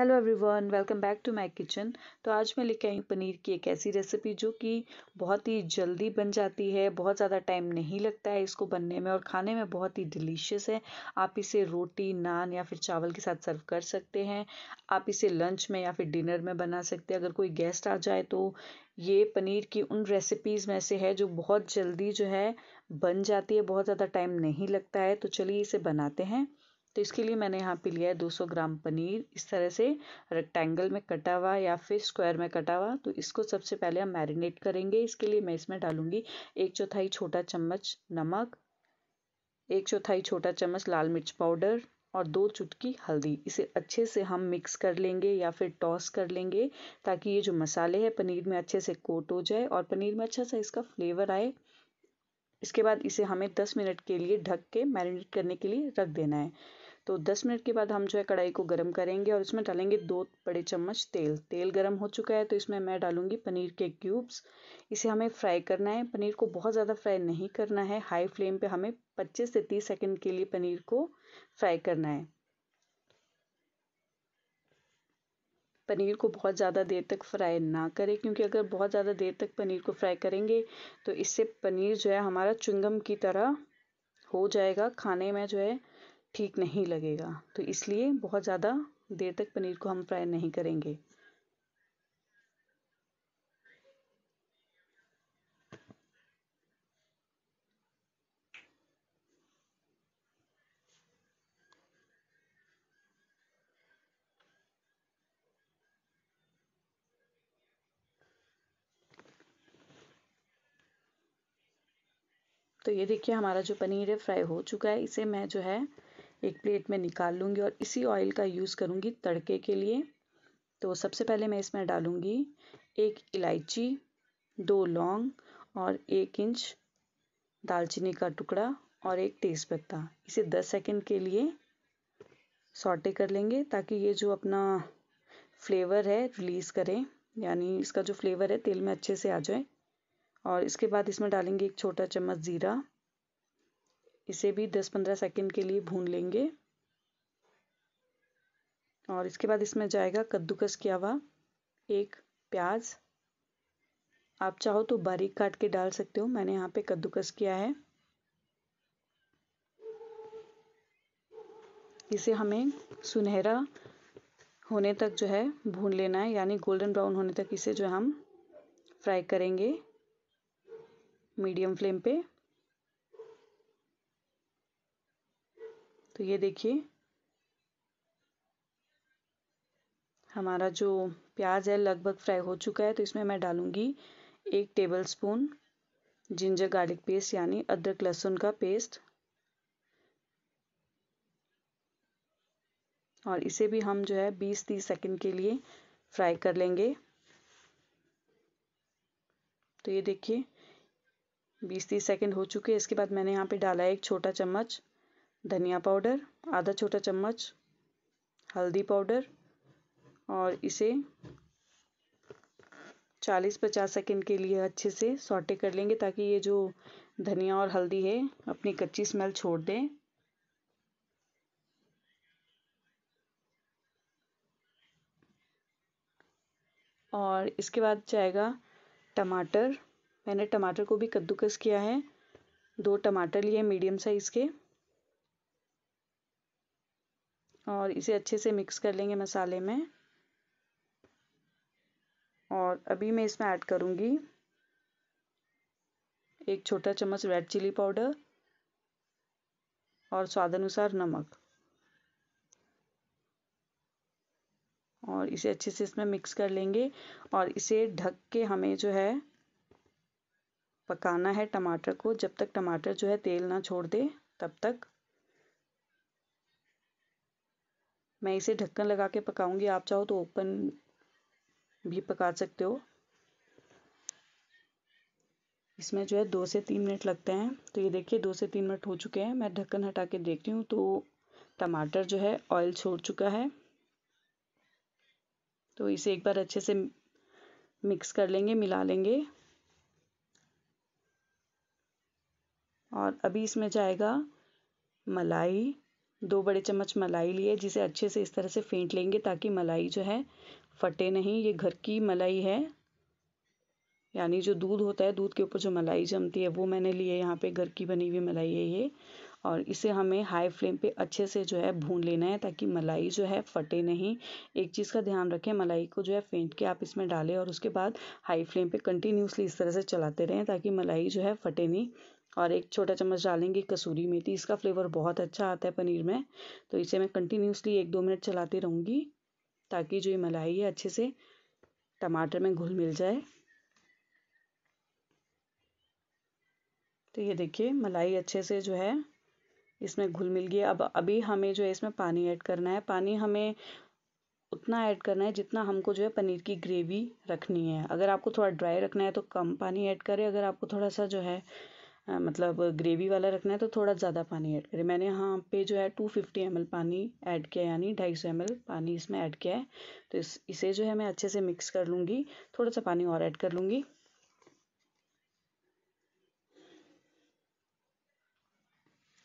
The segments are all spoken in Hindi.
hello everyone welcome back to my kitchen तो आज मैं लेके आई पनीर की एक ऐसी रेसिपी जो कि बहुत ही जल्दी बन जाती है बहुत ज़्यादा टाइम नहीं लगता है इसको बनने में और खाने में बहुत ही डिलीशियस है आप इसे रोटी नान या फिर चावल के साथ सर्व कर सकते हैं आप इसे लंच में या फिर डिनर में बना सकते हैं अगर कोई गेस्ट आ जाए तो ये पनीर की उन रेसिपीज़ में से है जो बहुत जल्दी जो है बन जाती है बहुत ज़्यादा टाइम नहीं लगता है तो चलिए इसे बनाते हैं तो इसके लिए मैंने यहाँ पे लिया है 200 ग्राम पनीर इस तरह से रेक्टेंगल में कटा हुआ या फिर स्क्वायर में कटा हुआ तो इसको सबसे पहले हम मैरिनेट करेंगे इसके लिए मैं इसमें डालूँगी एक चौथाई छोटा चम्मच नमक एक चौथाई छोटा चम्मच लाल मिर्च पाउडर और दो चुटकी हल्दी इसे अच्छे से हम मिक्स कर लेंगे या फिर टॉस कर लेंगे ताकि ये जो मसाले हैं पनीर में अच्छे से कोट हो जाए और पनीर में अच्छा सा इसका फ्लेवर आए इसके बाद इसे हमें 10 मिनट के लिए ढक के मैरिनेट करने के लिए रख देना है तो 10 मिनट के बाद हम जो है कढ़ाई को गर्म करेंगे और इसमें डालेंगे दो बड़े चम्मच तेल तेल गर्म हो चुका है तो इसमें मैं डालूंगी पनीर के क्यूब्स इसे हमें फ्राई करना है पनीर को बहुत ज़्यादा फ्राई नहीं करना है हाई फ्लेम पे हमें 25 से 30 सेकंड के लिए पनीर को फ्राई करना है पनीर को बहुत ज़्यादा देर तक फ्राई ना करें क्योंकि अगर बहुत ज़्यादा देर तक पनीर को फ्राई करेंगे तो इससे पनीर जो है हमारा चुंगम की तरह हो जाएगा खाने में जो है ठीक नहीं लगेगा तो इसलिए बहुत ज़्यादा देर तक पनीर को हम फ्राई नहीं करेंगे तो ये देखिए हमारा जो पनीर है फ्राई हो चुका है इसे मैं जो है एक प्लेट में निकाल लूँगी और इसी ऑयल का यूज़ करूँगी तड़के के लिए तो सबसे पहले मैं इसमें डालूँगी एक इलायची दो लौंग और एक इंच दालचीनी का टुकड़ा और एक तेज़पत्ता इसे 10 सेकंड के लिए सॉटे कर लेंगे ताकि ये जो अपना फ्लेवर है रिलीज़ करें यानी इसका जो फ्लेवर है तेल में अच्छे से आ जाए और इसके बाद इसमें डालेंगे एक छोटा चम्मच ज़ीरा इसे भी 10-15 सेकंड के लिए भून लेंगे और इसके बाद इसमें जाएगा कद्दूकस किया हुआ एक प्याज आप चाहो तो बारीक काट के डाल सकते हो मैंने यहाँ पे कद्दूकस किया है इसे हमें सुनहरा होने तक जो है भून लेना है यानी गोल्डन ब्राउन होने तक इसे जो हम फ्राई करेंगे मीडियम फ्लेम पे तो ये देखिए हमारा जो प्याज है लगभग फ्राई हो चुका है तो इसमें मैं डालूंगी एक tablespoon ginger garlic paste यानी अदरक लहसुन का पेस्ट और इसे भी हम जो है 20-30 सेकंड के लिए फ्राई कर लेंगे तो ये देखिए बीस तीस सेकेंड हो चुके हैं इसके बाद मैंने यहाँ पे डाला है एक छोटा चम्मच धनिया पाउडर आधा छोटा चम्मच हल्दी पाउडर और इसे 40-50 सेकंड के लिए अच्छे से सॉटे कर लेंगे ताकि ये जो धनिया और हल्दी है अपनी कच्ची स्मेल छोड़ दें और इसके बाद जाएगा टमाटर मैंने टमाटर को भी कद्दूकस किया है दो टमाटर लिए मीडियम साइज़ के और इसे अच्छे से मिक्स कर लेंगे मसाले में और अभी मैं इसमें ऐड करूँगी एक छोटा चम्मच रेड चिली पाउडर और स्वाद अनुसार नमक और इसे अच्छे से इसमें मिक्स कर लेंगे और इसे ढक के हमें जो है पकाना है टमाटर को जब तक टमाटर जो है तेल ना छोड़ दे तब तक मैं इसे ढक्कन लगा के पकाऊंगी आप चाहो तो ओपन भी पका सकते हो इसमें जो है दो से तीन मिनट लगते हैं तो ये देखिए दो से तीन मिनट हो चुके हैं मैं ढक्कन हटा के देखती हूँ तो टमाटर जो है ऑयल छोड़ चुका है तो इसे एक बार अच्छे से मिक्स कर लेंगे मिला लेंगे और अभी इसमें जाएगा मलाई दो बड़े चम्मच मलाई लिए जिसे अच्छे से इस तरह से फेंट लेंगे ताकि मलाई जो है फटे नहीं ये घर की मलाई है यानी जो दूध होता है दूध के ऊपर जो मलाई जमती है वो मैंने लिए यहाँ पे घर की बनी हुई मलाई है ये और इसे हमें हाई फ्लेम पे अच्छे से जो है भून लेना है ताकि मलाई जो है फटे नहीं एक चीज़ का ध्यान रखें मलाई को जो है फेंट के आप इसमें डालें और उसके बाद हाई फ्लेम पे कंटिन्यूसली इस तरह से चलाते रहें ताकि मलाई जो है फटे नहीं और एक छोटा चम्मच डालेंगे कसूरी मेथी इसका फ्लेवर बहुत अच्छा आता है पनीर में तो इसे मैं कंटिन्यूसली एक दो मिनट चलाती रहूँगी ताकि जो ये मलाई है अच्छे से टमाटर में घुल मिल जाए तो ये देखिए मलाई अच्छे से जो है इसमें घुल मिल गया अब अभी हमें जो है इसमें पानी ऐड करना है पानी हमें उतना ऐड करना है जितना हमको जो है पनीर की ग्रेवी रखनी है अगर आपको थोड़ा ड्राई रखना है तो कम पानी ऐड करें अगर आपको थोड़ा सा जो है हाँ, मतलब ग्रेवी वाला रखना है तो थोड़ा ज़्यादा पानी ऐड करें मैंने यहाँ पे जो है 250 ml पानी ऐड किया यानी 250 ml पानी इसमें ऐड किया है तो इस इसे जो है मैं अच्छे से मिक्स कर लूँगी थोड़ा सा पानी और ऐड कर लूँगी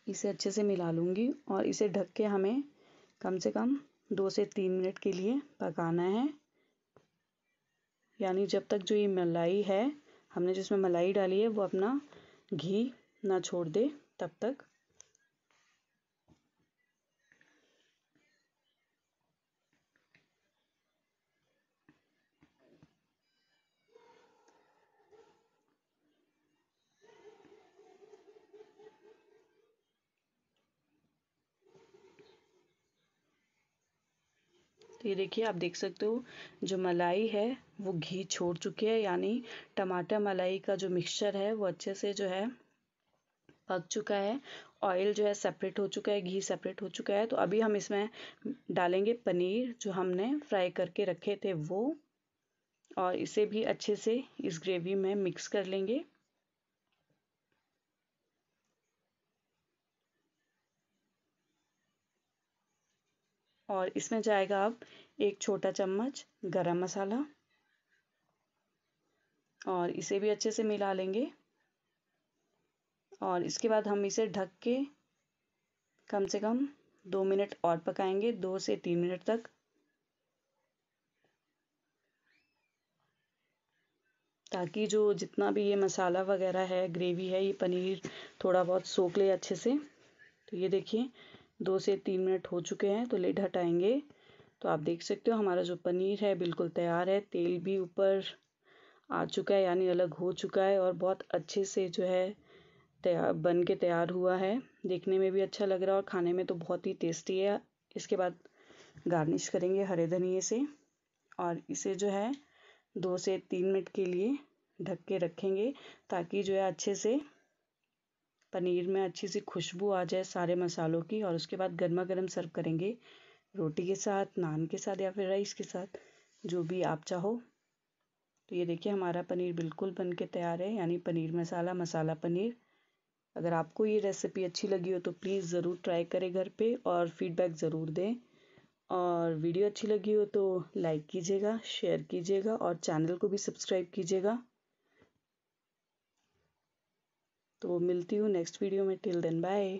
इसे अच्छे से मिला लूँगी और इसे ढक के हमें कम से कम दो से तीन मिनट के लिए पकाना है यानी जब तक जो ये मलाई है हमने जिसमें मलाई डाली है वो अपना घी ना छोड़ दे तब तक तो ये देखिए आप देख सकते हो जो मलाई है वो घी छोड़ चुकी है यानी टमाटर मलाई का जो मिक्सचर है वो अच्छे से जो है पक चुका है ऑयल जो है सेपरेट हो चुका है घी सेपरेट हो चुका है तो अभी हम इसमें डालेंगे पनीर जो हमने फ्राई करके रखे थे वो और इसे भी अच्छे से इस ग्रेवी में मिक्स कर लेंगे और इसमें जाएगा अब एक छोटा चम्मच गरम मसाला और इसे भी अच्छे से मिला लेंगे और इसके बाद हम इसे ढक के कम से कम दो मिनट और पकाएंगे दो से तीन मिनट तक ताकि जो जितना भी ये मसाला वगैरह है ग्रेवी है ये पनीर थोड़ा बहुत सोख ले अच्छे से तो ये देखिए दो से तीन मिनट हो चुके हैं तो लेट हटाएंगे तो आप देख सकते हो हमारा जो पनीर है बिल्कुल तैयार है तेल भी ऊपर आ चुका है यानी अलग हो चुका है और बहुत अच्छे से जो है तैयार बन के तैयार हुआ है देखने में भी अच्छा लग रहा है और खाने में तो बहुत ही टेस्टी है इसके बाद गार्निश करेंगे हरे धनिए से और इसे जो है दो से तीन मिनट के लिए ढक के रखेंगे ताकि जो है अच्छे से पनीर में अच्छी सी खुशबू आ जाए सारे मसालों की और उसके बाद गर्मा गर्म सर्व करेंगे रोटी के साथ नान के साथ या फिर राइस के साथ जो भी आप चाहो तो ये देखिए हमारा पनीर बिल्कुल बन के तैयार है यानी पनीर मसाला मसाला पनीर अगर आपको ये रेसिपी अच्छी लगी हो तो प्लीज़ ज़रूर ट्राई करें घर पे और फीडबैक ज़रूर दें और वीडियो अच्छी लगी हो तो लाइक कीजिएगा शेयर कीजिएगा और चैनल को भी सब्सक्राइब कीजिएगा तो मिलती हूँ नेक्स्ट वीडियो में टिल देन बाय